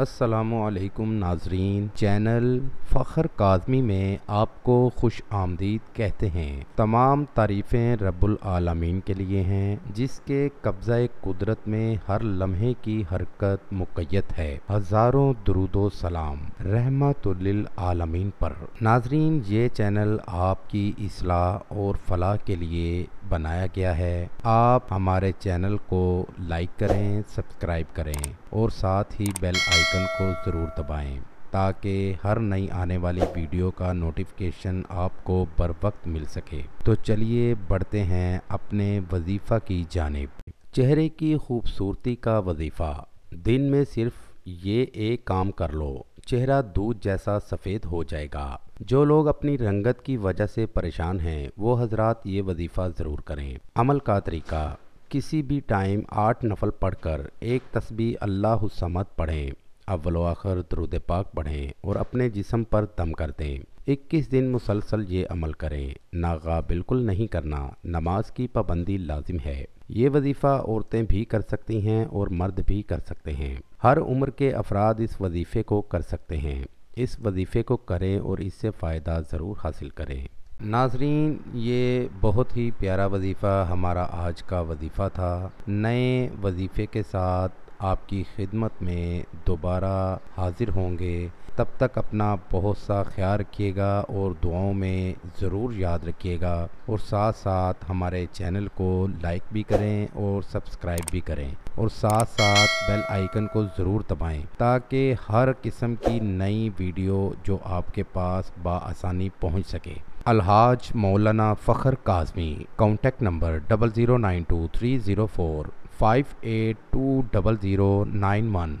असलकुम नाजरीन चैनल फ़खर काजमी में आपको खुश आमदीद कहते हैं तमाम तारीफ़ें रबालमीन के लिए हैं जिसके कब्ज़ा कुदरत में हर लम्हे की हरकत मुकैत है हज़ारों दरुदो सलाम रहमतुल्लिल पर नाजरीन ये चैनल आपकी असलाह और फलाह के लिए बनाया गया है आप हमारे चैनल को लाइक करें सब्सक्राइब करें और साथ ही बेल आइकन को ज़रूर दबाएँ ताकि हर नई आने वाली वीडियो का नोटिफिकेशन आपको बर वक्त मिल सके तो चलिए बढ़ते हैं अपने वजीफ़ा की जानब चेहरे की खूबसूरती का वजीफ़ा दिन में सिर्फ ये एक काम कर लो चेहरा दूध जैसा सफ़ेद हो जाएगा जो लोग अपनी रंगत की वजह से परेशान हैं वो हजरात ये वजीफ़ा ज़रूर करें अमल का तरीका किसी भी टाइम आठ नफल पढ़कर एक तस्बी अल्लाह समद पढ़ें अव्वल आखिर दरुद पाक पढ़ें और अपने जिसम पर दम कर दें इक्कीस दिन मुसलसल ये अमल करें नागा बिल्कुल नहीं करना नमाज की पाबंदी लाजिम है ये वजीफ़ा औरतें भी कर सकती हैं और मर्द भी कर सकते हैं हर उम्र के अफराद इस वजीफ़े को कर सकते हैं इस वजीफ़े को करें और इससे फ़ायदा ज़रूर हासिल करें नाजरीन ये बहुत ही प्यारा वजीफ़ा हमारा आज का वजीफ़ा था नए वजीफ़े के साथ आपकी खिदमत में दोबारा हाजिर होंगे तब तक अपना बहुत सा ख्याल रखिएगा और दुआओं में ज़रूर याद रखिएगा और साथ साथ हमारे चैनल को लाइक भी करें और सब्सक्राइब भी करें और साथ साथ बेल आइकन को ज़रूर दबाएं ताकि हर किस्म की नई वीडियो जो आपके पास बसानी पहुँच सके अलहाज मौलाना Fakhar Kazmi contact number double zero nine two three zero four five eight two double zero nine one.